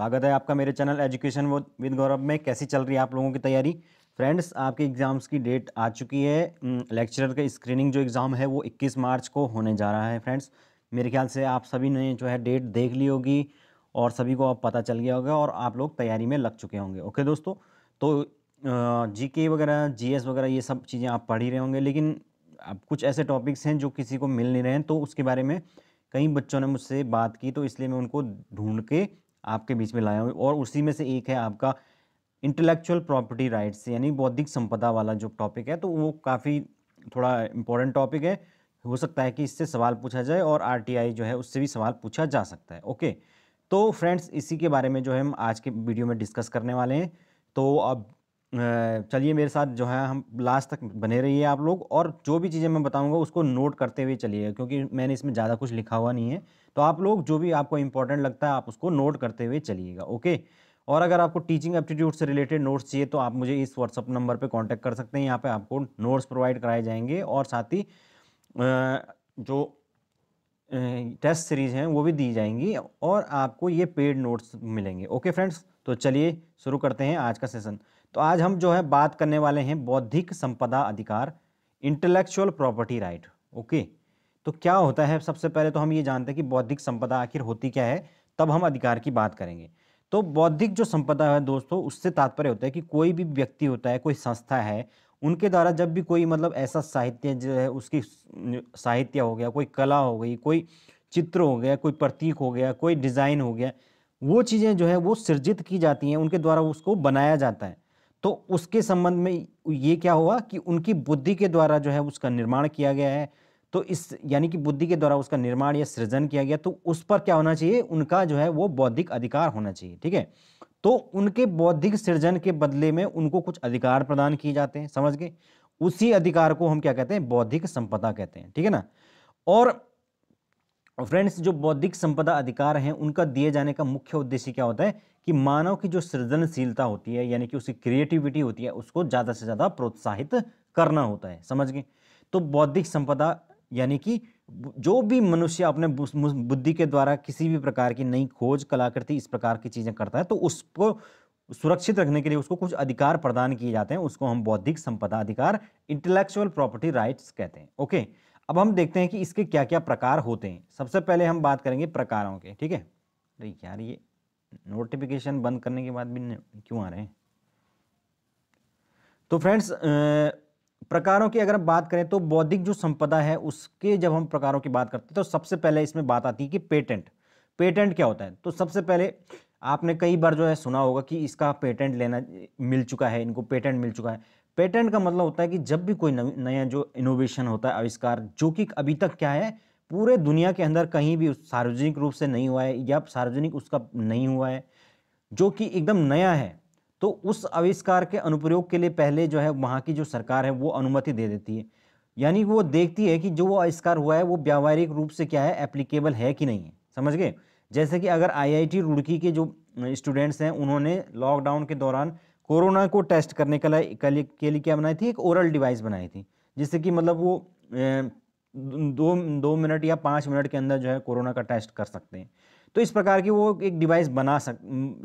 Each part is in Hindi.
स्वागत है आपका मेरे चैनल एजुकेशन विद गौरव में कैसी चल रही है आप लोगों की तैयारी फ्रेंड्स आपके एग्ज़ाम्स की डेट आ चुकी है लेक्चरर का स्क्रीनिंग जो एग्ज़ाम है वो 21 मार्च को होने जा रहा है फ्रेंड्स मेरे ख्याल से आप सभी ने जो है डेट देख ली होगी और सभी को अब पता चल गया होगा और आप लोग तैयारी में लग चुके होंगे ओके दोस्तों तो जी वगैरह जी वगैरह ये सब चीज़ें आप पढ़ ही रहे होंगे लेकिन अब कुछ ऐसे टॉपिक्स हैं जो किसी को मिल नहीं रहे हैं तो उसके बारे में कई बच्चों ने मुझसे बात की तो इसलिए मैं उनको ढूंढ के आपके बीच में लाया हूँ और उसी में से एक है आपका इंटेलेक्चुअल प्रॉपर्टी राइट्स यानी बौद्धिक संपदा वाला जो टॉपिक है तो वो काफ़ी थोड़ा इम्पोर्टेंट टॉपिक है हो सकता है कि इससे सवाल पूछा जाए और आर जो है उससे भी सवाल पूछा जा सकता है ओके तो फ्रेंड्स इसी के बारे में जो है हम आज के वीडियो में डिस्कस करने वाले हैं तो अब चलिए मेरे साथ जो है हम लास्ट तक बने रहिए आप लोग और जो भी चीज़ें मैं बताऊंगा उसको नोट करते हुए चलिए क्योंकि मैंने इसमें ज़्यादा कुछ लिखा हुआ नहीं है तो आप लोग जो भी आपको इंपॉर्टेंट लगता है आप उसको नोट करते हुए चलिएगा ओके और अगर आपको टीचिंग एप्टीट्यूड से रिलेटेड नोट्स चाहिए तो आप मुझे इस व्हाट्सअप नंबर पर कॉन्टैक्ट कर सकते हैं यहाँ पर आपको नोट्स प्रोवाइड कराए जाएंगे और साथ ही जो टेस्ट सीरीज हैं वो भी दी जाएंगी और आपको ये पेड नोट्स मिलेंगे ओके फ्रेंड्स तो चलिए शुरू करते हैं आज का सेशन तो आज हम जो है बात करने वाले हैं बौद्धिक संपदा अधिकार इंटेलेक्चुअल प्रॉपर्टी राइट ओके तो क्या होता है सबसे पहले तो हम ये जानते हैं कि बौद्धिक संपदा आखिर होती क्या है तब हम अधिकार की बात करेंगे तो बौद्धिक जो संपदा है दोस्तों उससे तात्पर्य होता है कि कोई भी व्यक्ति होता है कोई संस्था है उनके द्वारा जब भी कोई मतलब ऐसा साहित्य जो है उसकी साहित्य हो गया कोई कला हो गई कोई चित्र हो गया कोई प्रतीक हो गया कोई डिज़ाइन हो गया वो चीज़ें जो है वो सृजित की जाती हैं उनके द्वारा उसको बनाया जाता है तो उसके संबंध में ये क्या हुआ कि उनकी बुद्धि के द्वारा जो है उसका निर्माण किया गया है तो इस यानी कि बुद्धि के द्वारा उसका निर्माण या सृजन किया गया तो उस पर क्या होना चाहिए उनका जो है वो बौद्धिक अधिकार होना चाहिए ठीक है तो उनके बौद्धिक सृजन के बदले में उनको कुछ अधिकार प्रदान किए जाते हैं समझ गए उसी अधिकार को हम क्या कहते हैं बौद्धिक संपदा कहते हैं ठीक है ना और फ्रेंड्स जो बौद्धिक संपदा अधिकार हैं उनका दिए जाने का मुख्य उद्देश्य क्या होता है कि मानव की जो सृजनशीलता होती है यानी कि उसकी क्रिएटिविटी होती है उसको ज़्यादा से ज़्यादा प्रोत्साहित करना होता है समझ गए तो बौद्धिक संपदा यानी कि जो भी मनुष्य अपने बुद्धि के द्वारा किसी भी प्रकार की नई खोज कलाकृति इस प्रकार की चीज़ें करता है तो उसको सुरक्षित रखने के लिए उसको कुछ अधिकार प्रदान किए जाते हैं उसको हम बौद्धिक संपदा अधिकार इंटेलेक्चुअल प्रॉपर्टी राइट्स कहते हैं ओके अब हम देखते हैं कि इसके क्या क्या प्रकार होते हैं सबसे पहले हम बात करेंगे प्रकारों के ठीक है अरे यार ये नोटिफिकेशन बंद करने के बाद भी क्यों आ रहे हैं तो फ्रेंड्स प्रकारों की अगर हम बात करें तो बौद्धिक जो संपदा है उसके जब हम प्रकारों की बात करते हैं तो सबसे पहले इसमें बात आती है कि पेटेंट पेटेंट क्या होता है तो सबसे पहले आपने कई बार जो है सुना होगा कि इसका पेटेंट लेना मिल चुका है इनको पेटेंट मिल चुका है पेटेंट का मतलब होता है कि जब भी कोई नया जो इनोवेशन होता है आविष्कार जो कि अभी तक क्या है पूरे दुनिया के अंदर कहीं भी सार्वजनिक रूप से नहीं हुआ है या सार्वजनिक उसका नहीं हुआ है जो कि एकदम नया है तो उस आविष्कार के अनुप्रयोग के लिए पहले जो है वहाँ की जो सरकार है वो अनुमति दे देती है यानी वो देखती है कि जो वो आविष्कार हुआ है वो व्यावहारिक रूप से क्या है एप्लीकेबल है कि नहीं है समझ गए जैसे कि अगर आईआईटी रुड़की के जो स्टूडेंट्स हैं उन्होंने लॉकडाउन के दौरान कोरोना को टेस्ट करने के लिए के लिए क्या बनाई थी एक ओरल डिवाइस बनाई थी जिससे कि मतलब वो दो दो मिनट या पाँच मिनट के अंदर जो है कोरोना का टेस्ट कर सकते हैं तो इस प्रकार की वो एक डिवाइस बना सक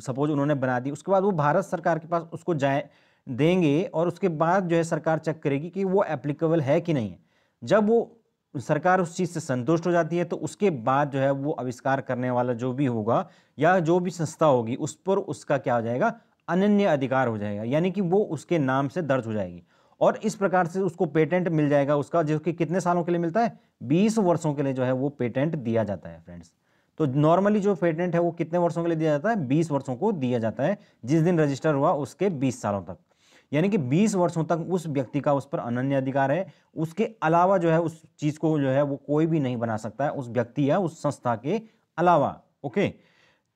सपोज उन्होंने बना दी उसके बाद वो भारत सरकार के पास उसको जाए देंगे और उसके बाद जो है सरकार चेक करेगी कि वो एप्लीकेबल है कि नहीं है जब वो सरकार उस चीज़ से संतुष्ट हो जाती है तो उसके बाद जो है वो आविष्कार करने वाला जो भी होगा या जो भी संस्था होगी उस पर उसका क्या हो जाएगा अनन्य अधिकार हो जाएगा यानी कि वो उसके नाम से दर्ज हो जाएगी और इस प्रकार से उसको पेटेंट मिल जाएगा उसका जो कि कितने सालों के लिए मिलता है बीस वर्षों के लिए जो है वो पेटेंट दिया जाता है फ्रेंड्स तो नॉर्मली जो पेटेंट है वो कितने वर्षों के लिए दिया जाता है बीस वर्षों को दिया जाता है जिस दिन रजिस्टर हुआ उसके बीस सालों तक यानी कि 20 वर्षों तक उस व्यक्ति का उस पर अनन्य अधिकार है उसके अलावा जो है उस चीज़ को जो है वो कोई भी नहीं बना सकता है उस व्यक्ति या उस संस्था के अलावा ओके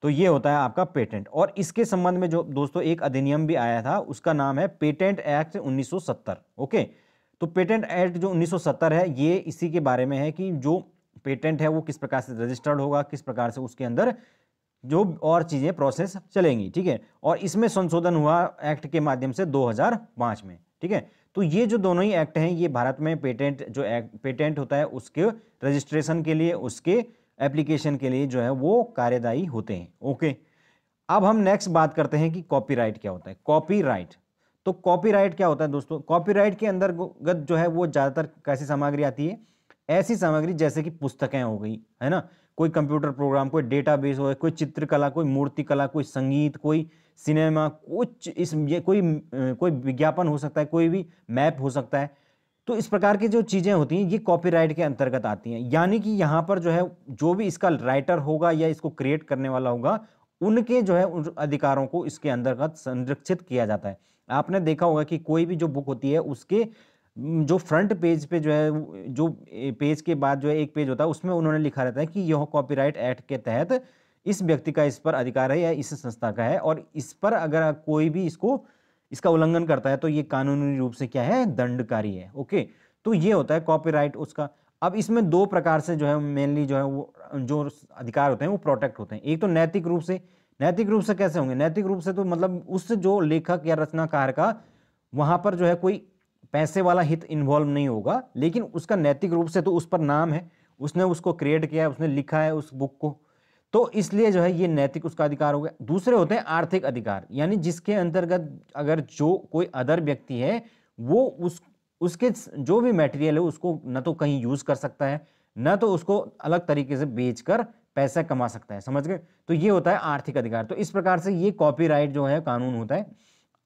तो ये होता है आपका पेटेंट और इसके संबंध में जो दोस्तों एक अधिनियम भी आया था उसका नाम है पेटेंट एक्ट 1970 ओके तो पेटेंट एक्ट जो 1970 है ये इसी के बारे में है कि जो पेटेंट है वो किस प्रकार से रजिस्टर्ड होगा किस प्रकार से उसके अंदर जो और चीज़ें प्रोसेस चलेंगी ठीक है और इसमें संशोधन हुआ एक्ट के माध्यम से दो में ठीक है तो ये जो दोनों ही एक्ट हैं ये भारत में पेटेंट जो एक्ट पेटेंट होता है उसके रजिस्ट्रेशन के लिए उसके एप्लीकेशन के लिए जो है वो कार्यदायी होते हैं ओके अब हम नेक्स्ट बात करते हैं कि कॉपीराइट क्या होता है कॉपीराइट तो कॉपीराइट क्या होता है दोस्तों कॉपीराइट के अंतर्गत जो है वो ज़्यादातर कैसी सामग्री आती है ऐसी सामग्री जैसे कि पुस्तकें हो गई है ना कोई कंप्यूटर प्रोग्राम कोई डेटाबेस हो गया कोई चित्रकला कोई मूर्तिकला कोई संगीत कोई सिनेमा कुछ इस ये कोई कोई विज्ञापन हो सकता है कोई भी मैप हो सकता है तो इस प्रकार की जो चीज़ें होती हैं ये कॉपीराइट के अंतर्गत आती हैं यानी कि यहाँ पर जो है जो भी इसका राइटर होगा या इसको क्रिएट करने वाला होगा उनके जो है उन अधिकारों को इसके अंतर्गत संरक्षित किया जाता है आपने देखा होगा कि कोई भी जो बुक होती है उसके जो फ्रंट पेज पे जो है जो पेज के बाद जो है एक पेज होता है उसमें उन्होंने लिखा रहता है कि यह कॉपीराइट एक्ट के तहत इस व्यक्ति का इस पर अधिकार है या इस संस्था का है और इस पर अगर कोई भी इसको इसका उल्लंघन करता है तो ये कानूनी रूप से क्या है दंडकारी है ओके तो ये होता है कॉपीराइट उसका अब इसमें दो प्रकार से जो है मेनली जो है वो जो अधिकार होते हैं वो प्रोटेक्ट होते हैं एक तो नैतिक रूप से नैतिक रूप से कैसे होंगे नैतिक रूप से तो मतलब उस जो लेखक या रचनाकार का वहाँ पर जो है कोई पैसे वाला हित इन्वॉल्व नहीं होगा लेकिन उसका नैतिक रूप से तो उस पर नाम है उसने उसको क्रिएट किया है उसने लिखा है उस बुक को तो इसलिए जो है ये नैतिक उसका अधिकार हो गया दूसरे होते हैं आर्थिक अधिकार यानी जिसके अंतर्गत अगर जो कोई अदर व्यक्ति है वो उस उसके जो भी मटेरियल है उसको न तो कहीं यूज़ कर सकता है न तो उसको अलग तरीके से बेच कर पैसा कमा सकता है समझ गए तो ये होता है आर्थिक अधिकार तो इस प्रकार से ये कॉपीराइट जो है कानून होता है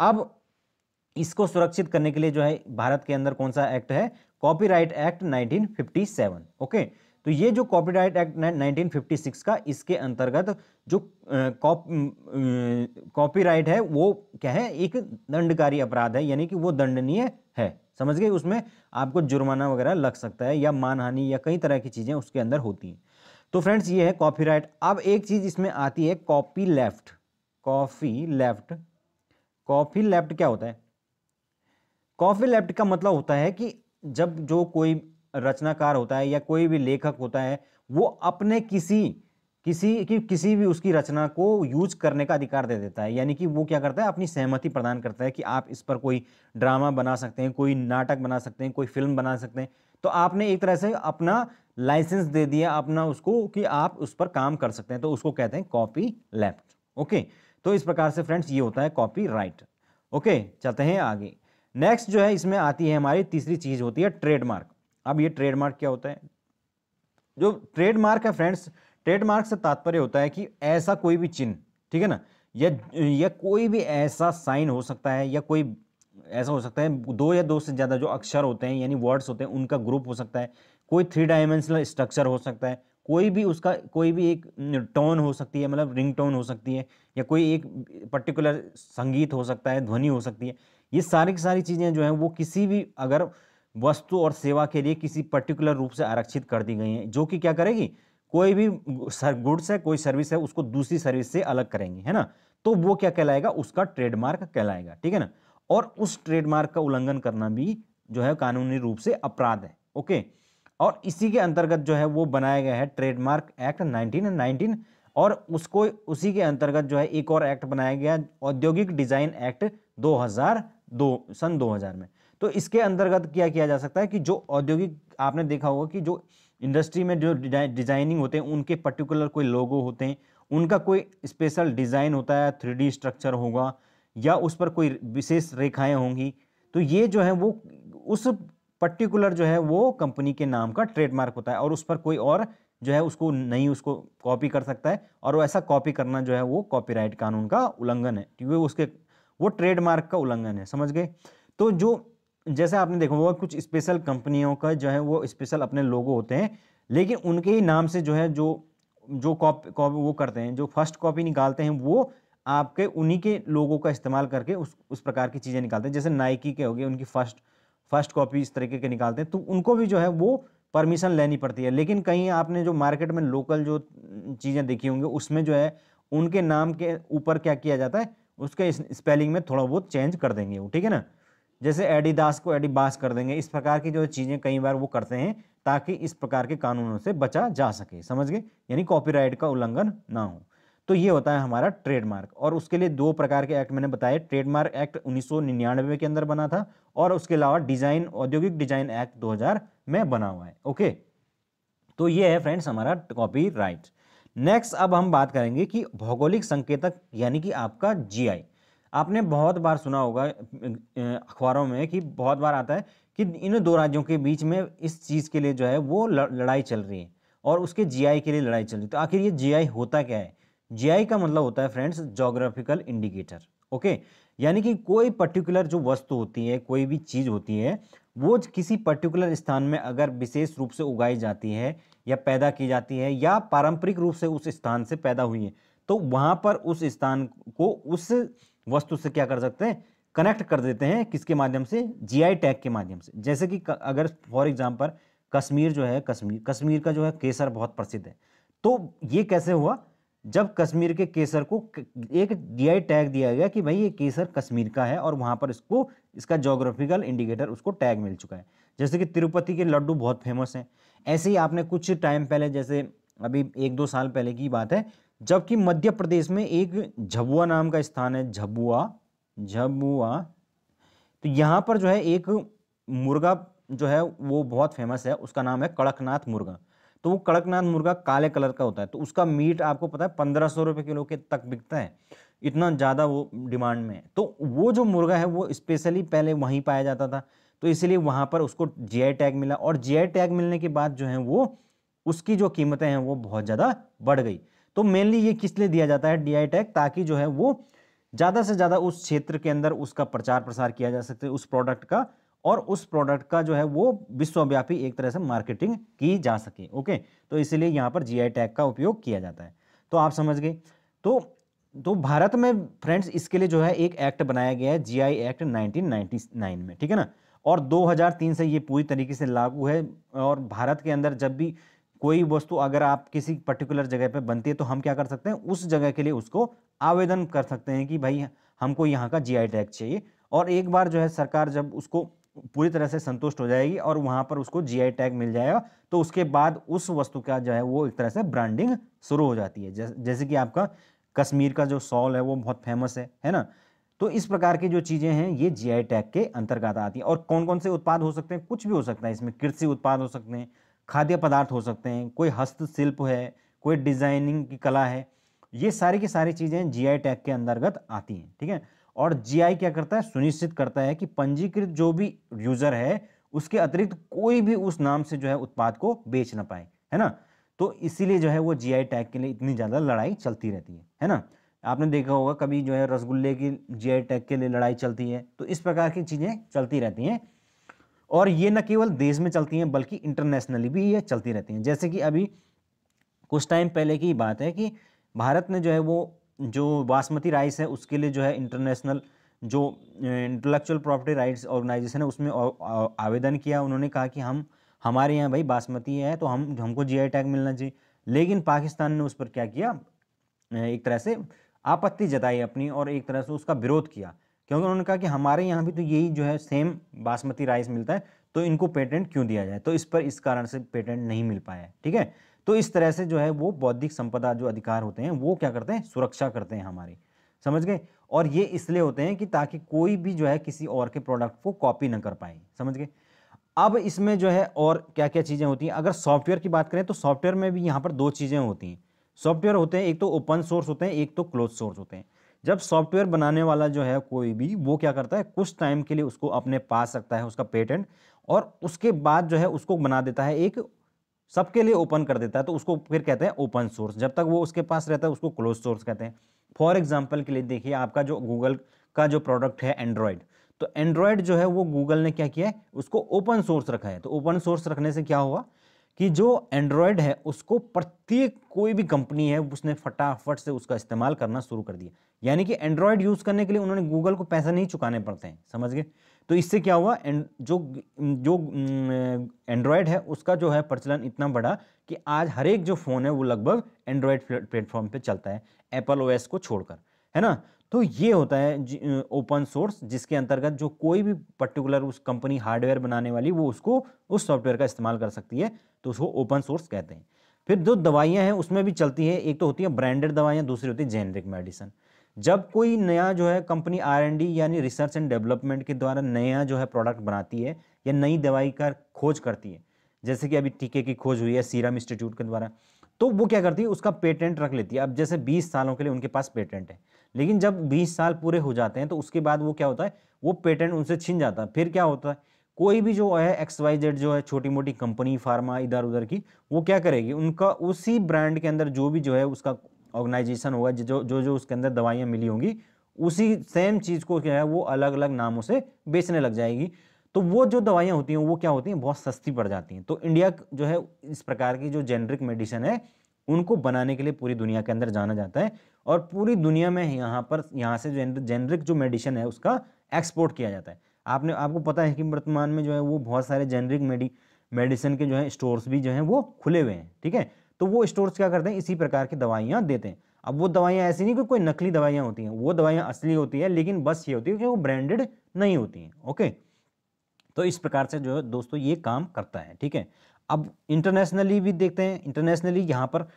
अब इसको सुरक्षित करने के लिए जो है भारत के अंदर कौन सा एक्ट है कॉपीराइट एक्ट 1957 ओके तो ये जो कॉपीराइट एक्ट 1956 का इसके अंतर्गत जो कॉपीराइट है वो क्या है एक दंडकारी अपराध है यानी कि वो दंडनीय है समझ गए उसमें आपको जुर्माना वगैरह लग सकता है या मानहानि या कई तरह की चीज़ें उसके अंदर होती हैं तो फ्रेंड्स ये है कॉपीराइट अब एक चीज़ इसमें आती है copy left coffee left coffee left क्या होता है कॉफ़ी लेफ्ट का मतलब होता है कि जब जो कोई रचनाकार होता है या कोई भी लेखक होता है वो अपने किसी किसी की किसी भी उसकी रचना को यूज करने का अधिकार दे देता है यानी कि वो क्या करता है अपनी सहमति प्रदान करता है कि आप इस पर कोई ड्रामा बना सकते हैं कोई नाटक बना सकते हैं कोई फिल्म बना सकते हैं तो आपने एक तरह से अपना लाइसेंस दे दिया अपना उसको कि आप उस पर काम कर सकते हैं तो उसको कहते हैं कॉपी लेफ्ट ओके तो इस प्रकार से फ्रेंड्स ये होता है कॉपी राइट ओके चलते हैं आगे नेक्स्ट जो है इसमें आती है हमारी तीसरी चीज़ होती है ट्रेडमार्क अब ये ट्रेडमार्क क्या होता है जो ट्रेडमार्क है फ्रेंड्स ट्रेडमार्क से तात्पर्य होता है कि ऐसा कोई भी चिन्ह ठीक है ना या या कोई भी ऐसा साइन हो सकता है या कोई ऐसा हो सकता है दो या दो से ज़्यादा जो अक्षर होते हैं यानी वर्ड्स होते हैं उनका ग्रुप हो सकता है कोई थ्री डायमेंशनल स्ट्रक्चर हो सकता है कोई भी उसका कोई भी एक टोन हो सकती है मतलब रिंग टोन हो सकती है या कोई एक पर्टिकुलर संगीत हो सकता है ध्वनि हो सकती है ये सारी की सारी चीज़ें जो हैं वो किसी भी अगर वस्तु और सेवा के लिए किसी पर्टिकुलर रूप से आरक्षित कर दी गई हैं जो कि क्या करेगी कोई भी गुड्स है कोई सर्विस है उसको दूसरी सर्विस से अलग करेंगे है ना तो वो क्या कहलाएगा उसका ट्रेडमार्क कहलाएगा ठीक है ना और उस ट्रेडमार्क का उल्लंघन करना भी जो है कानूनी रूप से अपराध है ओके और इसी के अंतर्गत जो है वो बनाया गया है ट्रेडमार्क एक्ट नाइनटीन नाइनटीन और उसको उसी के अंतर्गत जो है एक और एक्ट बनाया गया औद्योगिक डिजाइन एक्ट 2002 सन 2000 में तो इसके अंतर्गत क्या किया जा सकता है कि जो औद्योगिक आपने देखा होगा कि जो इंडस्ट्री में जो डिजाइनिंग होते हैं उनके पर्टिकुलर कोई लोगो होते हैं उनका कोई स्पेशल डिज़ाइन होता है थ्री स्ट्रक्चर होगा या उस पर कोई विशेष रेखाएँ होंगी तो ये जो है वो उस पर्टिकुलर जो है वो कंपनी के नाम का ट्रेडमार्क होता है और उस पर कोई और जो है उसको नहीं उसको कॉपी कर सकता है और वो ऐसा कॉपी करना जो है वो कॉपीराइट कानून का उल्लंघन है क्योंकि उसके वो ट्रेडमार्क का उल्लंघन है समझ गए तो जो जैसे आपने देखा होगा कुछ स्पेशल कंपनियों का जो है वो स्पेशल अपने लोगो होते हैं लेकिन उनके ही नाम से जो है जो जो कॉपी कॉपी वो करते हैं जो फर्स्ट कॉपी निकालते हैं वो आपके उन्हीं के लोगों का इस्तेमाल करके उस उस प्रकार की चीज़ें निकालते हैं जैसे नाइकी के हो गए उनकी फर्स्ट फर्स्ट कॉपी इस तरीके के निकालते हैं तो उनको भी जो है वो परमिशन लेनी पड़ती है लेकिन कहीं आपने जो मार्केट में लोकल जो चीज़ें देखी होंगी उसमें जो है उनके नाम के ऊपर क्या किया जाता है उसके स्पेलिंग में थोड़ा बहुत चेंज कर देंगे वो ठीक है ना जैसे एडिडास को एडिबास कर देंगे इस प्रकार की जो चीज़ें कई बार वो करते हैं ताकि इस प्रकार के कानूनों से बचा जा सके समझ गए यानी कॉपीराइट का उल्लंघन ना हो तो ये होता है हमारा ट्रेडमार्क और उसके लिए दो प्रकार के एक्ट मैंने बताए ट्रेडमार्क एक्ट 1999 के अंदर बना था और उसके अलावा डिजाइन औद्योगिक डिजाइन एक्ट 2000 में बना हुआ है ओके तो ये है फ्रेंड्स हमारा कॉपीराइट नेक्स्ट अब हम बात करेंगे कि भौगोलिक संकेतक यानी कि आपका जीआई आपने बहुत बार सुना होगा अखबारों में कि बहुत बार आता है कि इन दो राज्यों के बीच में इस चीज़ के लिए जो है वो लड़ाई चल रही है और उसके जीआई के लिए लड़ाई चल रही है तो आखिर ये जीआई होता क्या है जीआई का मतलब होता है फ्रेंड्स जोग्राफिकल इंडिकेटर ओके यानी कि कोई पर्टिकुलर जो वस्तु होती है कोई भी चीज़ होती है वो किसी पर्टिकुलर स्थान में अगर विशेष रूप से उगाई जाती है या पैदा की जाती है या पारंपरिक रूप से उस स्थान से पैदा हुई है तो वहाँ पर उस स्थान को उस वस्तु से क्या कर सकते हैं कनेक्ट कर देते हैं किसके माध्यम से जीआई टैग के माध्यम से जैसे कि अगर फॉर एग्जाम्पल कश्मीर जो है कश्मीर कश्मीर का जो है केसर बहुत प्रसिद्ध है तो ये कैसे हुआ जब कश्मीर के केसर को एक जीआई टैग दिया गया कि भाई ये केसर कश्मीर का है और वहाँ पर इसको इसका जोग्राफिकल इंडिकेटर उसको टैग मिल चुका है जैसे कि तिरुपति के लड्डू बहुत फेमस हैं ऐसे ही आपने कुछ टाइम पहले जैसे अभी एक दो साल पहले की बात है जबकि मध्य प्रदेश में एक झबुआ नाम का स्थान है झबुआ झबुआ तो यहाँ पर जो है एक मुर्गा जो है वो बहुत फेमस है उसका नाम है कड़कनाथ मुर्गा तो वो कड़कनाथ मुर्गा काले कलर का होता है तो उसका मीट आपको पता है पंद्रह सौ रुपये किलो के तक बिकता है इतना ज़्यादा वो डिमांड में है तो वो जो मुर्गा है वो स्पेशली पहले वहीं पाया जाता था तो इसलिए वहाँ पर उसको जीआई टैग मिला और जीआई टैग मिलने के बाद जो है वो उसकी जो कीमतें हैं वो बहुत ज़्यादा बढ़ गई तो मेनली ये किस लिए दिया जाता है डी टैग ताकि जो है वो ज़्यादा से ज़्यादा उस क्षेत्र के अंदर उसका प्रचार प्रसार किया जा सके उस प्रोडक्ट का और उस प्रोडक्ट का जो है वो विश्वव्यापी एक तरह से मार्केटिंग की जा सके ओके तो इसीलिए यहाँ पर जीआई टैग का उपयोग किया जाता है तो आप समझ गए तो तो भारत में फ्रेंड्स इसके लिए जो है एक एक्ट बनाया गया है जीआई एक्ट 1999 में ठीक है ना और 2003 से ये पूरी तरीके से लागू है और भारत के अंदर जब भी कोई वस्तु अगर आप किसी पर्टिकुलर जगह पे बनती है तो हम क्या कर सकते हैं उस जगह के लिए उसको आवेदन कर सकते हैं कि भाई हमको यहाँ का जीआई टैग चाहिए और एक बार जो है सरकार जब उसको पूरी तरह से संतुष्ट हो जाएगी और वहाँ पर उसको जीआई टैग मिल जाएगा तो उसके बाद उस वस्तु का जो है वो एक तरह से ब्रांडिंग शुरू हो जाती है जैसे कि आपका कश्मीर का जो सॉल है वो बहुत फेमस है है ना तो इस प्रकार की जो चीज़ें हैं ये जीआई टैग के अंतर्गत आती हैं और कौन कौन से उत्पाद हो सकते हैं कुछ भी हो सकता है इसमें कृषि उत्पाद हो सकते हैं खाद्य पदार्थ हो सकते हैं कोई हस्तशिल्प है कोई डिज़ाइनिंग की कला है ये सारी की सारी चीज़ें जीआई टैग के अंतर्गत आती हैं ठीक है और जीआई क्या करता है सुनिश्चित करता है कि पंजीकृत जो भी यूज़र है उसके अतिरिक्त कोई भी उस नाम से जो है उत्पाद को बेच ना पाए है ना तो इसीलिए जो है वो जीआई टैग के लिए इतनी ज़्यादा लड़ाई चलती रहती है है ना आपने देखा होगा कभी जो है रसगुल्ले की आई टैग के लिए लड़ाई चलती है तो इस प्रकार की चीज़ें चलती रहती हैं और ये न केवल देश में चलती हैं बल्कि इंटरनेशनली भी ये चलती रहती हैं जैसे कि अभी कुछ टाइम पहले की बात है कि भारत ने जो है वो जो बासमती राइस है उसके लिए जो है इंटरनेशनल जो इंटेलेक्चुअल प्रॉपर्टी राइट्स ऑर्गेनाइजेशन है उसमें आवेदन किया उन्होंने कहा कि हम हमारे यहाँ भाई बासमती है तो हम हमको आई टैग मिलना चाहिए लेकिन पाकिस्तान ने उस पर क्या किया एक तरह से आपत्ति जताई अपनी और एक तरह से उसका विरोध किया क्योंकि उन्होंने कहा कि हमारे यहाँ भी तो यही जो है सेम बासमती राइस मिलता है तो इनको पेटेंट क्यों दिया जाए तो इस पर इस कारण से पेटेंट नहीं मिल पाया ठीक है तो इस तरह से जो है वो बौद्धिक संपदा जो अधिकार होते हैं वो क्या करते हैं सुरक्षा करते हैं हमारी समझ गए और ये इसलिए होते हैं कि ताकि कोई भी जो है किसी और के प्रोडक्ट को कॉपी ना कर पाए समझ गए अब इसमें जो है और क्या क्या चीज़ें होती हैं अगर सॉफ्टवेयर की बात करें तो सॉफ्टवेयर में भी यहाँ पर दो चीज़ें होती हैं सॉफ्टवेयर होते हैं एक तो ओपन सोर्स होते हैं एक तो क्लोज सोर्स होते हैं जब सॉफ्टवेयर बनाने वाला जो है कोई भी वो क्या करता है कुछ टाइम के लिए उसको अपने पास रखता है उसका पेटेंट और उसके बाद जो है उसको बना देता है एक सबके लिए ओपन कर देता है तो उसको फिर कहते हैं ओपन सोर्स जब तक वो उसके पास रहता है उसको क्लोज सोर्स कहते हैं फॉर एग्जाम्पल के लिए देखिए आपका जो गूगल का जो प्रोडक्ट है एंड्रॉयड तो एंड्रॉयड जो है वो गूगल ने क्या किया है उसको ओपन सोर्स रखा है तो ओपन सोर्स रखने से क्या हुआ कि जो एंड्रॉयड है उसको प्रत्येक कोई भी कंपनी है उसने फटाफट से उसका इस्तेमाल करना शुरू कर दिया यानी कि एंड्रॉयड यूज़ करने के लिए उन्होंने गूगल को पैसा नहीं चुकाने पड़ते हैं समझ गए तो इससे क्या हुआ जो जो एंड्रॉयड है उसका जो है प्रचलन इतना बढ़ा कि आज हर एक जो फ़ोन है वो लगभग एंड्रॉयड प्लेटफॉर्म पर चलता है एप्पल ओ को छोड़कर है ना तो ये होता है ओपन सोर्स जिसके अंतर्गत जो कोई भी पर्टिकुलर उस कंपनी हार्डवेयर बनाने वाली वो उसको उस सॉफ्टवेयर का इस्तेमाल कर सकती है तो उसको ओपन सोर्स कहते हैं फिर जो दवाइयाँ हैं उसमें भी चलती है एक तो होती है ब्रांडेड दवाइयाँ दूसरी होती है जेनरिक मेडिसिन जब कोई नया जो है कंपनी आर एंड डी यानी रिसर्च एंड डेवलपमेंट के द्वारा नया जो है प्रोडक्ट बनाती है या नई दवाई का खोज करती है जैसे कि अभी टीके की खोज हुई है सीरम इंस्टीट्यूट के द्वारा तो वो क्या करती है उसका पेटेंट रख लेती है अब जैसे 20 सालों के लिए उनके पास पेटेंट है लेकिन जब बीस साल पूरे हो जाते हैं तो उसके बाद वो क्या होता है वो पेटेंट उनसे छिन जाता है फिर क्या होता है कोई भी जो है एक्स वाई जेड जो है छोटी मोटी कंपनी फार्मा इधर उधर की वो क्या करेगी उनका उसी ब्रांड के अंदर जो भी जो है उसका ऑर्गेनाइजेशन होगा जो जो जो उसके अंदर दवाइयाँ मिली होंगी उसी सेम चीज़ को क्या है वो अलग अलग नामों से बेचने लग जाएगी तो वो जो दवाइयाँ होती हैं वो क्या होती हैं बहुत सस्ती पड़ जाती हैं तो इंडिया जो है इस प्रकार की जो जेनरिक मेडिसिन है उनको बनाने के लिए पूरी दुनिया के अंदर जाना जाता है और पूरी दुनिया में यहाँ पर यहाँ से जो जेनरिक जो मेडिसिन है उसका एक्सपोर्ट किया जाता है आपने आपको पता है कि वर्तमान में जो है वो बहुत सारे जेनरिक मेडि मेडिसिन के जो है स्टोर्स भी जो हैं वो खुले हुए हैं ठीक है तो वो स्टोर्स क्या करते हैं इसी प्रकार की दवाइयाँ देते हैं अब वो दवाइयाँ ऐसी नहीं कि कोई नकली दवाइयाँ होती हैं वो दवाइयाँ असली होती है लेकिन बस ये होती है कि वो ब्रांडेड नहीं होती हैं ओके तो इस प्रकार से जो है दोस्तों ये काम करता है ठीक है अब इंटरनेशनली भी देखते हैं इंटरनेशनली यहाँ पर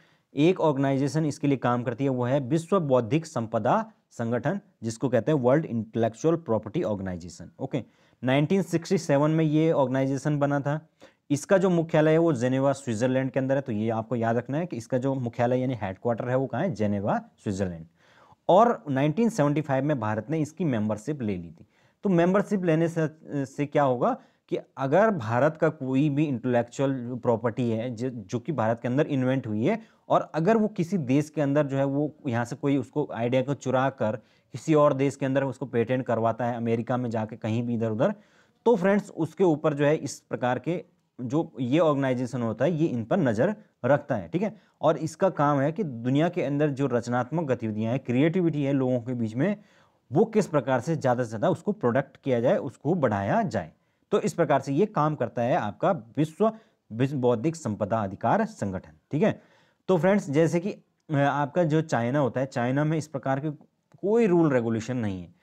एक ऑर्गेनाइजेशन इसके लिए काम करती है वो है विश्व बौद्धिक संपदा संगठन जिसको कहते हैं world intellectual property organisation okay 1967 में ये ऑर्गेनाइजेशन बना था इसका जो मुख्यालय है वो जेनेवा स्विट्जरलैंड के अंदर है तो ये आपको याद रखना है कि इसका जो मुख्यालय यानी हेडक्वार्टर है वो कहाँ है जेनेवा स्विट्जरलैंड और 1975 में भारत ने इसकी मेंबरशिप ले ली थी तो मेंबरशिप लेने से, से क्या होगा कि अगर भारत का कोई भी इंटेलेक्चुअल प्रॉपर्टी है जो कि भारत के अंदर इन्वेंट हुई है और अगर वो किसी देश के अंदर जो है वो यहाँ से कोई उसको आइडिया को चुरा कर किसी और देश के अंदर उसको पेटेंट करवाता है अमेरिका में जाके कहीं भी इधर उधर तो फ्रेंड्स उसके ऊपर जो है इस प्रकार के जो ये ऑर्गेनाइजेशन होता है ये इन पर नज़र रखता है ठीक है और इसका काम है कि दुनिया के अंदर जो रचनात्मक गतिविधियाँ हैं क्रिएटिविटी है लोगों के बीच में वो किस प्रकार से ज़्यादा से ज़्यादा उसको प्रोडक्ट किया जाए उसको बढ़ाया जाए तो इस प्रकार से ये काम करता है आपका विश्व बौद्धिक संपदा अधिकार संगठन ठीक है तो फ्रेंड्स जैसे कि आपका जो चाइना होता है चाइना में इस प्रकार के कोई रूल रेगुलेशन नहीं है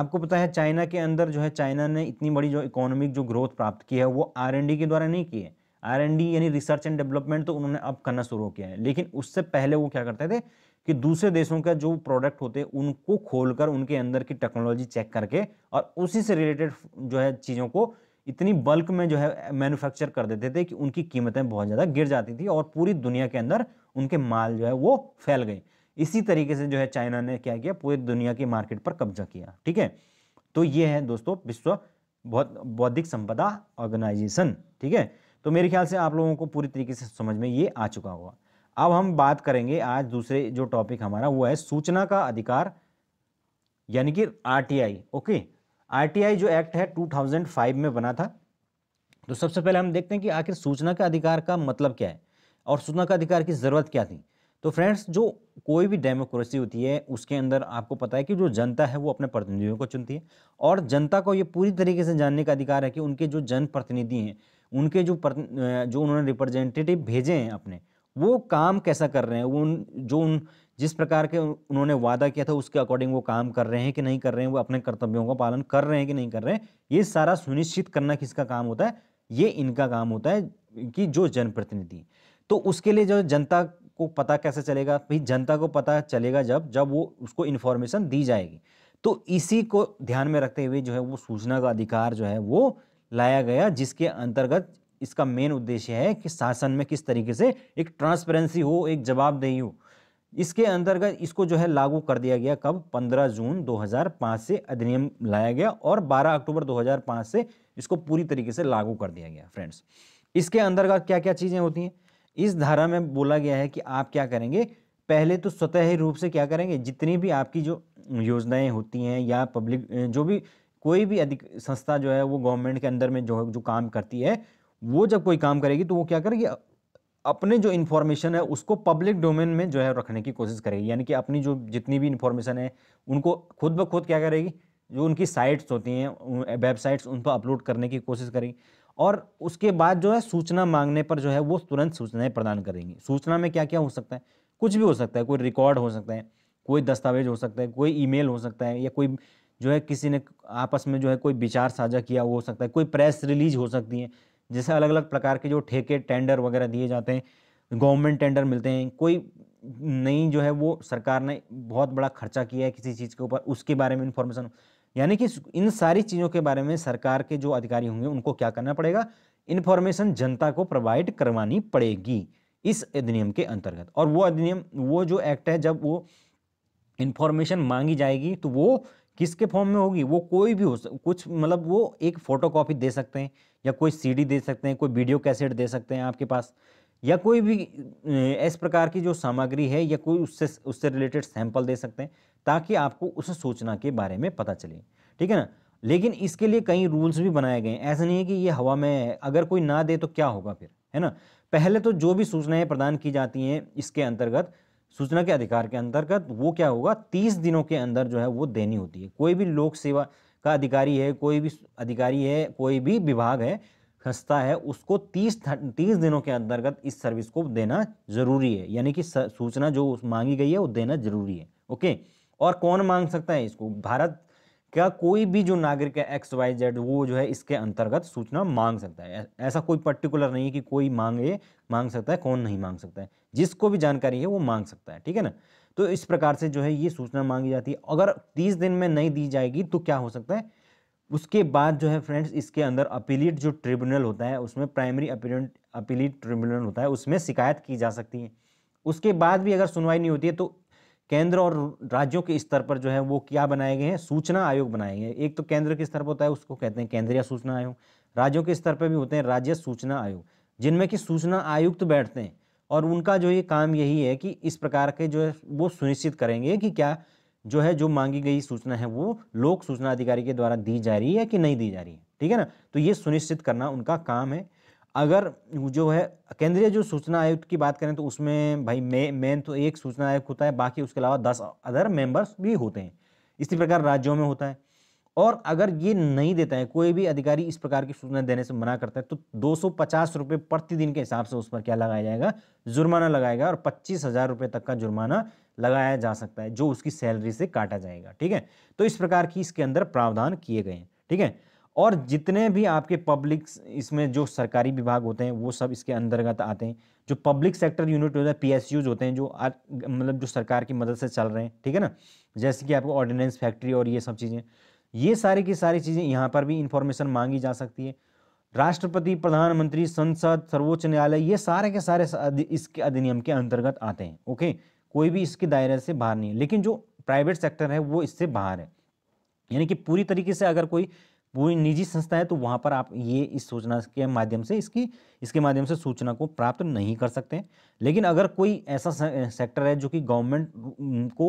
आपको पता है चाइना के अंदर जो है चाइना ने इतनी बड़ी जो इकोनॉमिक जो ग्रोथ प्राप्त की है वो आर के द्वारा नहीं की है आर यानी रिसर्च एंड डेवलपमेंट तो उन्होंने अब करना शुरू किया है लेकिन उससे पहले वो क्या करते थे कि दूसरे देशों का जो प्रोडक्ट होते हैं उनको खोलकर उनके अंदर की टेक्नोलॉजी चेक करके और उसी से रिलेटेड जो है चीज़ों को इतनी बल्क में जो है मैन्युफैक्चर कर देते थे कि उनकी कीमतें बहुत ज़्यादा गिर जाती थी और पूरी दुनिया के अंदर उनके माल जो है वो फैल गए इसी तरीके से जो है चाइना ने क्या किया पूरी दुनिया की मार्केट पर कब्जा किया ठीक है तो ये है दोस्तों विश्व बहुत बौद्धिक संपदा ऑर्गेनाइजेशन ठीक है तो मेरे ख्याल से आप लोगों को पूरी तरीके से समझ में ये आ चुका होगा अब हम बात करेंगे आज दूसरे जो टॉपिक हमारा वो है सूचना का अधिकार यानी कि आरटीआई ओके आरटीआई जो एक्ट है 2005 में बना था तो सबसे पहले हम देखते हैं कि आखिर सूचना के अधिकार का मतलब क्या है और सूचना का अधिकार की ज़रूरत क्या थी तो फ्रेंड्स जो कोई भी डेमोक्रेसी होती है उसके अंदर आपको पता है कि जो जनता है वो अपने प्रतिनिधियों को चुनती है और जनता को ये पूरी तरीके से जानने का अधिकार है कि उनके जो जनप्रतिनिधि हैं उनके जो जो उन्होंने रिप्रेजेंटेटिव भेजे हैं अपने वो काम कैसा कर रहे हैं वो उन जो उन जिस प्रकार के उन्होंने वादा किया था उसके अकॉर्डिंग वो काम कर रहे हैं कि नहीं कर रहे हैं वो अपने कर्तव्यों का पालन कर रहे हैं कि नहीं कर रहे हैं ये सारा सुनिश्चित करना किसका काम होता है ये इनका काम होता है कि जो जनप्रतिनिधि तो उसके लिए जो जनता को पता कैसे चलेगा भाई जनता को पता चलेगा जब जब वो उसको इन्फॉर्मेशन दी जाएगी तो इसी को ध्यान में रखते हुए जो है वो सूचना का अधिकार जो है वो लाया गया जिसके अंतर्गत इसका मेन उद्देश्य है कि शासन में किस तरीके से एक ट्रांसपेरेंसी हो एक जवाबदेही हो इसके अंतर्गत इसको जो है लागू कर दिया गया कब 15 जून 2005 से अधिनियम लाया गया और 12 अक्टूबर 2005 से इसको पूरी तरीके से लागू कर दिया गया फ्रेंड्स इसके अंतर्गत क्या क्या चीज़ें होती हैं इस धारा में बोला गया है कि आप क्या करेंगे पहले तो स्वतः रूप से क्या करेंगे जितनी भी आपकी जो योजनाएं होती हैं या पब्लिक जो भी कोई भी अधिक संस्था जो है वो गवर्नमेंट के अंदर में जो है जो काम करती है वो जब कोई काम करेगी तो वो क्या करेगी अपने जो इन्फॉर्मेशन है उसको पब्लिक डोमेन में जो है रखने की कोशिश करेगी यानी कि अपनी जो जितनी भी इन्फॉर्मेशन है उनको खुद ब खुद क्या करेगी जो उनकी साइट्स होती हैं वेबसाइट्स उन पर अपलोड करने की कोशिश करेगी और उसके बाद जो है सूचना मांगने पर जो है वो तुरंत सूचनाएँ प्रदान करेंगी सूचना में क्या क्या हो सकता है कुछ भी हो सकता है कोई रिकॉर्ड हो सकता है कोई दस्तावेज हो सकता है कोई ईमेल हो सकता है या कोई जो है किसी ने आपस में जो है कोई विचार साझा किया वो हो सकता है कोई प्रेस रिलीज हो सकती है जैसे अलग अलग प्रकार के जो ठेके टेंडर वगैरह दिए जाते हैं गवर्नमेंट टेंडर मिलते हैं कोई नई जो है वो सरकार ने बहुत बड़ा खर्चा किया है किसी चीज़ के ऊपर उसके बारे में इन्फॉर्मेशन यानी कि इन सारी चीज़ों के बारे में सरकार के जो अधिकारी होंगे उनको क्या करना पड़ेगा इन्फॉर्मेशन जनता को प्रोवाइड करवानी पड़ेगी इस अधिनियम के अंतर्गत और वो अधिनियम वो जो एक्ट है जब वो इन्फॉर्मेशन मांगी जाएगी तो वो किसके फॉर्म में होगी वो कोई भी हो कुछ मतलब वो एक फ़ोटोकॉपी दे सकते हैं या कोई सीडी दे सकते हैं कोई वीडियो कैसेट दे सकते हैं आपके पास या कोई भी इस प्रकार की जो सामग्री है या कोई उससे उससे रिलेटेड सैंपल दे सकते हैं ताकि आपको उस सूचना के बारे में पता चले ठीक है ना लेकिन इसके लिए कई रूल्स भी बनाए गए हैं ऐसा नहीं है कि ये हवा में है अगर कोई ना दे तो क्या होगा फिर है ना पहले तो जो भी सूचनाएं प्रदान की जाती हैं इसके अंतर्गत सूचना के अधिकार के अंतर्गत वो क्या होगा तीस दिनों के अंदर जो है वो देनी होती है कोई भी लोक सेवा का अधिकारी है कोई भी अधिकारी है कोई भी विभाग है खस्ता है उसको तीस तीस दिनों के अंतर्गत इस सर्विस को देना जरूरी है यानी कि सूचना जो मांगी गई है वो देना जरूरी है ओके और कौन मांग सकता है इसको भारत क्या कोई भी जो नागरिक है एक्स वाई जेड वो जो है इसके अंतर्गत सूचना मांग सकता है ऐसा कोई पर्टिकुलर नहीं है कि कोई मांगे मांग सकता है कौन नहीं मांग सकता है जिसको भी जानकारी है वो मांग सकता है ठीक है ना तो इस प्रकार से जो है ये सूचना मांगी जाती है अगर तीस दिन में नहीं दी जाएगी तो क्या हो सकता है उसके बाद जो है फ्रेंड्स इसके अंदर अपीलिट जो ट्रिब्यूनल होता है उसमें प्राइमरी अपीलेंट अपीलिट ट्रिब्यूनल होता है उसमें शिकायत की जा सकती है उसके बाद भी अगर सुनवाई नहीं होती है तो केंद्र और राज्यों के स्तर पर जो है वो क्या बनाए गए हैं सूचना आयोग बनाए गए एक तो केंद्र के स्तर पर होता है उसको कहते हैं केंद्रीय सूचना आयोग राज्यों के स्तर पर भी होते हैं राज्य सूचना आयोग जिनमें कि सूचना आयुक्त तो बैठते हैं और उनका जो ये काम यही है कि इस प्रकार के जो है वो सुनिश्चित करेंगे कि क्या जो है जो मांगी गई सूचना है वो लोक सूचना अधिकारी के द्वारा दी जा रही है कि नहीं दी जा रही है ठीक है ना तो ये सुनिश्चित करना उनका काम है अगर जो है केंद्रीय जो सूचना आयुक्त की बात करें तो उसमें भाई मे मेन तो एक सूचना आयुक्त होता है बाकी उसके अलावा दस अदर मेंबर्स भी होते हैं इसी प्रकार राज्यों में होता है और अगर ये नहीं देता है कोई भी अधिकारी इस प्रकार की सूचना देने से मना करता है तो दो सौ प्रतिदिन के हिसाब से उस पर क्या लगाया जाएगा जुर्माना लगाएगा और पच्चीस हज़ार तक का जुर्माना लगाया जा सकता है जो उसकी सैलरी से काटा जाएगा ठीक है तो इस प्रकार की इसके अंदर प्रावधान किए गए हैं ठीक है और जितने भी आपके पब्लिक इसमें जो सरकारी विभाग होते हैं वो सब इसके अंतर्गत आते हैं जो पब्लिक सेक्टर यूनिट होते हैं पी होते हैं जो मतलब जो सरकार की मदद से चल रहे हैं ठीक है ना जैसे कि आपको ऑर्डिनेंस फैक्ट्री और ये सब चीज़ें ये सारी की सारी चीज़ें यहाँ पर भी इंफॉर्मेशन मांगी जा सकती है राष्ट्रपति प्रधानमंत्री संसद सर्वोच्च न्यायालय ये सारे के सारे इसके अधिनियम के अंतर्गत आते हैं ओके कोई भी इसके दायरे से बाहर नहीं है लेकिन जो प्राइवेट सेक्टर है वो इससे बाहर है यानी कि पूरी तरीके से अगर कोई पूरी निजी संस्था है तो वहाँ पर आप ये इस सूचना के माध्यम से इसकी इसके माध्यम से सूचना को प्राप्त नहीं कर सकते लेकिन अगर कोई ऐसा सेक्टर है जो कि गवर्नमेंट को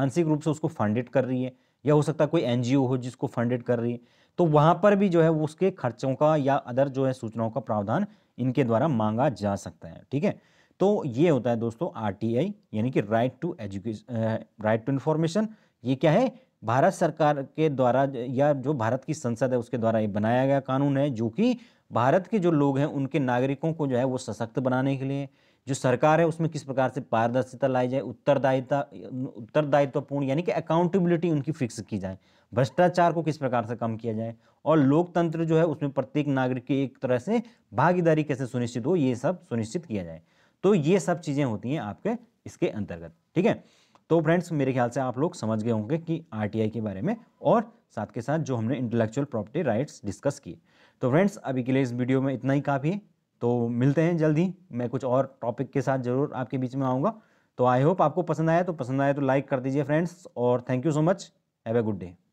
आंशिक रूप से उसको फंडेड कर रही है या हो सकता है कोई एनजीओ हो जिसको फंडेड कर रही है तो वहाँ पर भी जो है वो उसके खर्चों का या अदर जो है सूचनाओं का प्रावधान इनके द्वारा मांगा जा सकता है ठीक है तो ये होता है दोस्तों आर यानी कि right to education right to information ये क्या है भारत सरकार के द्वारा या जो भारत की संसद है उसके द्वारा ये बनाया गया कानून है जो कि भारत के जो लोग हैं उनके नागरिकों को जो है वो सशक्त बनाने के लिए जो सरकार है उसमें किस प्रकार से पारदर्शिता लाई जाए उत्तरदायिता उत्तरदायित्वपूर्ण यानी कि अकाउंटेबिलिटी उनकी फिक्स की जाए भ्रष्टाचार को किस प्रकार से कम किया जाए और लोकतंत्र जो है उसमें प्रत्येक नागरिक की एक तरह से भागीदारी कैसे सुनिश्चित हो ये सब सुनिश्चित किया जाए तो ये सब चीज़ें होती हैं आपके इसके अंतर्गत ठीक है तो फ्रेंड्स मेरे ख्याल से आप लोग समझ गए होंगे कि आर के बारे में और साथ के साथ जो हमने इंटेलेक्चुअल प्रॉपर्टी राइट्स डिस्कस किए तो फ्रेंड्स अभी के लिए इस वीडियो में इतना ही काफ़ी है तो मिलते हैं जल्दी मैं कुछ और टॉपिक के साथ ज़रूर आपके बीच में आऊँगा तो आई होप आपको पसंद आया तो पसंद आया तो लाइक कर दीजिए फ्रेंड्स और thank you so much have a good day